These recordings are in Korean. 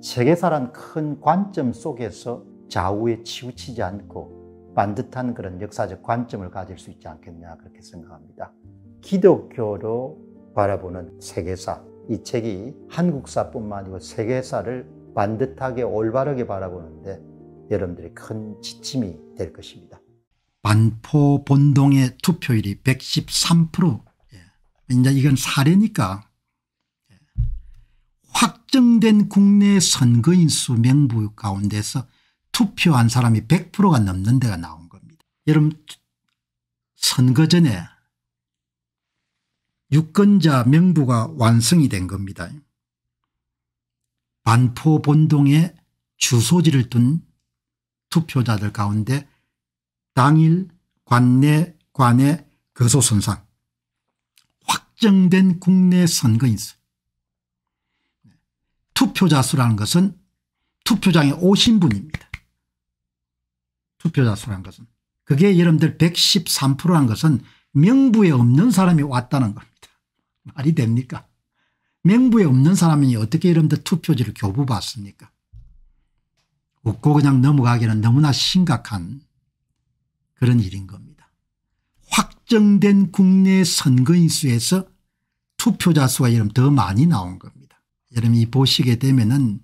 세계사란 큰 관점 속에서 좌우에 치우치지 않고 반듯한 그런 역사적 관점을 가질 수 있지 않겠냐 그렇게 생각합니다. 기독교로 바라보는 세계사 이 책이 한국사뿐만 아니고 세계사를 반듯하게 올바르게 바라보는데 여러분들이 큰 지침이 될 것입니다. 반포 본동의 투표율이 113% 예. 이제 이건 사례니까 확정된 국내 선거인 수 명부 가운데서 투표한 사람이 100%가 넘는 데가 나온 겁니다. 여러분 선거 전에 유권자 명부가 완성이 된 겁니다. 반포 본동에 주소지를 둔 투표자들 가운데 당일 관내 관의 거소선상 확정된 국내 선거인수 투표자 수라는 것은 투표장에 오신 분입니다. 투표자 수라는 것은. 그게 여러분들 113%라는 것은 명부에 없는 사람이 왔다는 겁니다. 말이 됩니까? 명부에 없는 사람이 어떻게 여러분들 투표지를 교부받습니까? 웃고 그냥 넘어가기는 너무나 심각한 그런 일인 겁니다. 확정된 국내 선거인수에서 투표자 수가 이름 더 많이 나온 겁니다. 여러분이 보시게 되면은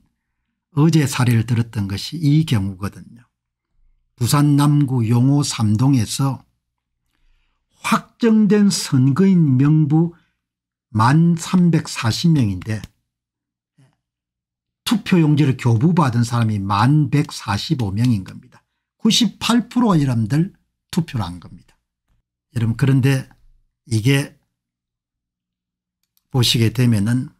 어제 사례를 들었던 것이 이 경우거든요. 부산 남구 용호 3동에서 확정된 선거인 명부 1 340명인데 투표용지를 교부받은 사람이 1 145명인 겁니다. 98%가 이람들 투표를 한 겁니다. 여러분 그런데 이게 보시게 되면은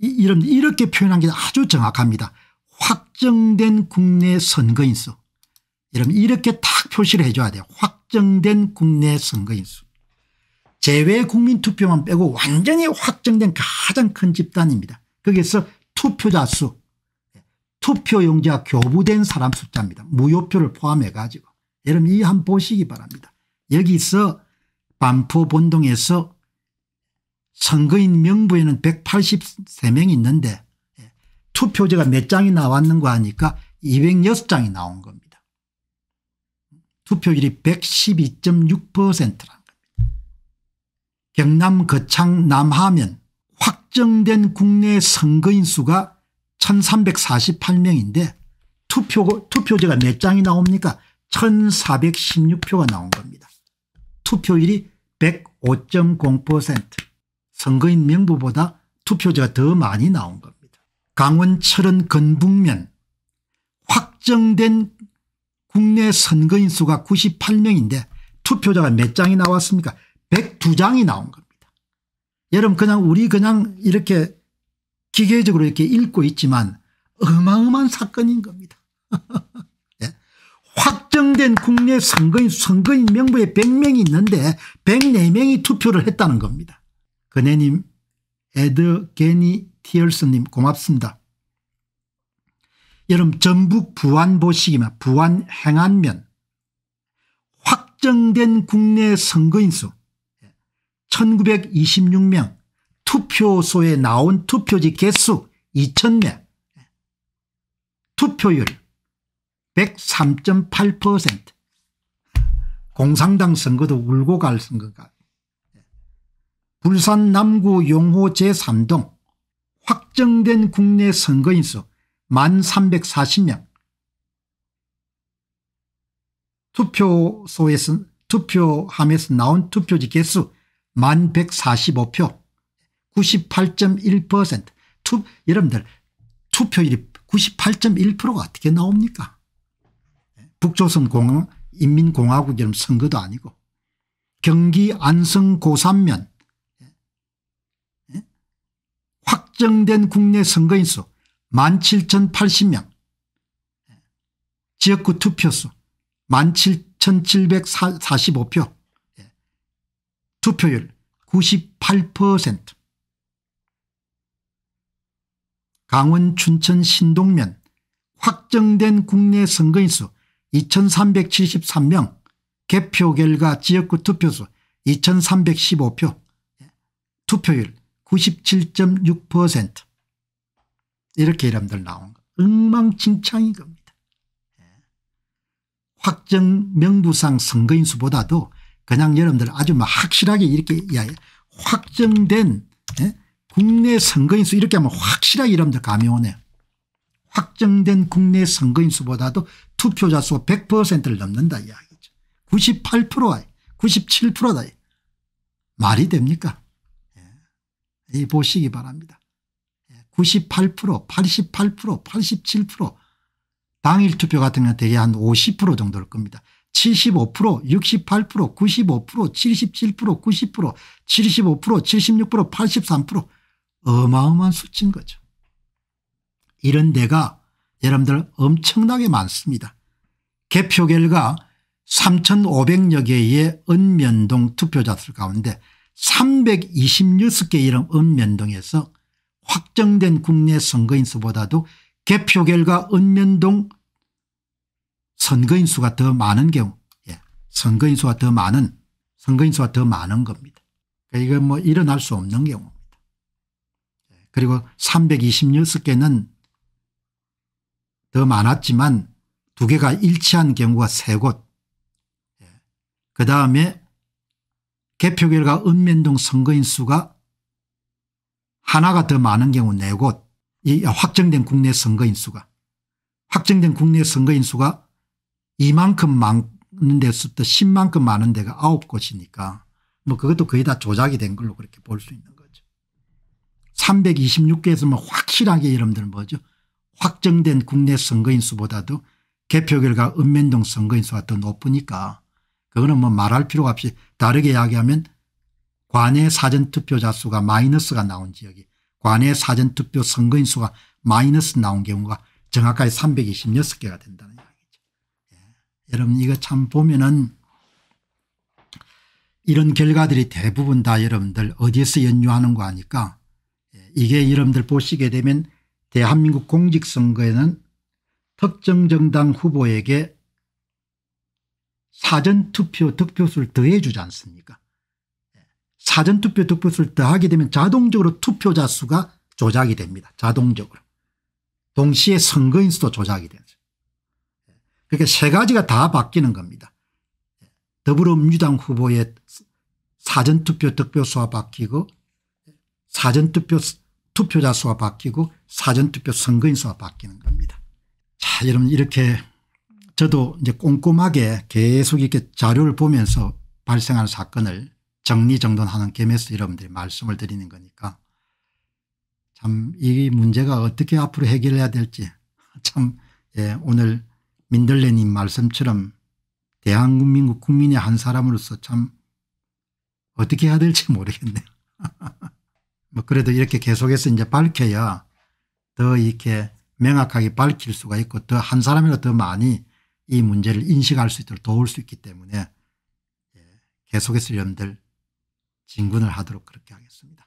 이, 여 이렇게 표현한 게 아주 정확합니다. 확정된 국내 선거인수. 여러분 이렇게 탁 표시를 해줘야 돼요. 확정된 국내 선거인수. 제외 국민투표만 빼고 완전히 확정된 가장 큰 집단입니다. 거기에서 투표자 수, 투표용지가 교부된 사람 숫자입니다. 무효표를 포함해 가지고. 여러분 이 한 보시기 바랍니다. 여기서 반포 본동에서 선거인 명부에는 183명이 있는데 예, 투표제가 몇 장이 나왔는가 하니까 206장이 나온 겁니다. 투표율이 1 1 2 6라 겁니다. 경남 거창 남하면 확정된 국내 선거인 수가 1348명인데 투표, 투표제가 몇 장이 나옵니까 1416표가 나온 겁니다. 투표율이 105.0% 선거인 명부보다 투표자가 더 많이 나온 겁니다. 강원 철은 건북면 확정된 국내 선거인 수가 98명인데 투표자가 몇 장이 나왔습니까 102장이 나온 겁니다. 여러분 그냥 우리 그냥 이렇게 기계적으로 이렇게 읽고 있지만 어마어마한 사건인 겁니다. 예? 확정된 국내 선거인 선거인 명부에 100명이 있는데 104명이 투표를 했다는 겁니다. 근혜님 에드게니 티얼스님 고맙습니다. 여러분 전북 부안 보시기만 부안 행안면 확정된 국내 선거인수 1926명 투표소에 나온 투표지 개수 2000명 투표율 103.8% 공산당 선거도 울고 갈 선거가 불산 남구 용호 제3동 확정된 국내 선거인수 1340명 투표소에서 투표함에서 나온 투표지 개수 1145표 98.1% 투, 여러분들 투표율이 98.1%가 어떻게 나옵니까 북조선공화국 인민공화국이럼 선거도 아니고 경기 안성 고산면 확정된 국내 선거인수 17,080명 지역구 투표수 17,745표 예. 투표율 98% 강원 춘천 신동면 확정된 국내 선거인수 2373명 개표 결과 지역구 투표수 2315표 예. 투표율 97.6% 이렇게 이름들 나온 거. 엉망진창인 겁니다. 예. 확정 명부상 선거인 수보다도 그냥 여러분들 아주 막 확실하게 이렇게 확정된 예? 국내 선거인 수 이렇게 하면 확실하게 이름들 감이 오네요. 확정된 국내 선거인 수보다도 투표자 수 100%를 넘는다 이야기죠. 98%와 97%다. 말이 됩니까? 보시기 바랍니다. 98% 88% 87% 당일 투표 같은 경우는 대개 한 50% 정도일 겁니다. 75% 68% 95% 77% 90% 75% 76% 83% 어마어마한 수치인 거죠. 이런 데가 여러분들 엄청나게 많습니다. 개표 결과 3,500여 개의 은 면동 투표자들 가운데 326개 이름 읍면동에서 확정된 국내 선거인수보다도 개표 결과 읍면동 선거인수가 더 많은 경우 예. 선거인수가 더 많은 선거인수가 더 많은 겁니다. 그러니까 이건 뭐 일어날 수 없는 경우입니다. 예, 그리고 326개는 더 많았지만 두 개가 일치한 경우가 세 곳. 예. 그 다음에 개표 결과 읍면동 선거인 수가 하나가 더 많은 경우 4곳 이 확정된 국내 선거인 수가 확정된 국내 선거인 수가 이만큼 많은 데서부터 10만큼 많은 데가 9곳이니까 뭐 그것도 거의 다 조작이 된 걸로 그렇게 볼 수 있는 거죠. 326개에서 뭐 확실하게 여러분들 뭐죠 확정된 국내 선거인 수보다도 개표 결과 읍면동 선거인 수가 더 높으니까 그거는 뭐 말할 필요가 없이 다르게 이야기하면 관외 사전투표자 수가 마이너스가 나온 지역이 관외 사전투표 선거인 수가 마이너스 나온 경우가 정확하게 326개가 된다는 이야기죠. 예. 여러분 이거 참 보면은 이런 결과들이 대부분 다 여러분들 어디에서 연유하는 거 아니까 예, 이게 여러분들 보시게 되면 대한민국 공직선거에는 특정 정당 후보에게 사전투표 득표수를 더해주지 않습니까 예. 사전투표 득표수를 더하게 되면 자동적으로 투표자 수가 조작이 됩니다. 자동적으로. 동시에 선거인수도 조작이 되죠. 예. 그렇게세 가지가 다 바뀌는 겁니다. 예. 더불어민주당 후보의 사전투표 득표수와 바뀌고 사전투표 투표자 수와 바뀌고 사전투표 선거인 수가 바뀌는 겁니다. 자 여러분 이렇게 저도 이제 꼼꼼하게 계속 이렇게 자료를 보면서 발생한 사건을 정리정돈하는 개에서 여러분들이 말씀을 드리는 거니까 참 이 문제가 어떻게 앞으로 해결해야 될지 참 예, 오늘 민들레님 말씀처럼 대한민국 국민의 한 사람으로서 참 어떻게 해야 될지 모르겠네요. 뭐 그래도 이렇게 계속해서 이제 밝혀야 더 이렇게 명확하게 밝힐 수가 있고 더 한 사람이라도 더 많이 이 문제를 인식할 수 있도록 도울 수 있기 때문에 예, 계속해서 여러분들 진군을 하도록 그렇게 하겠습니다.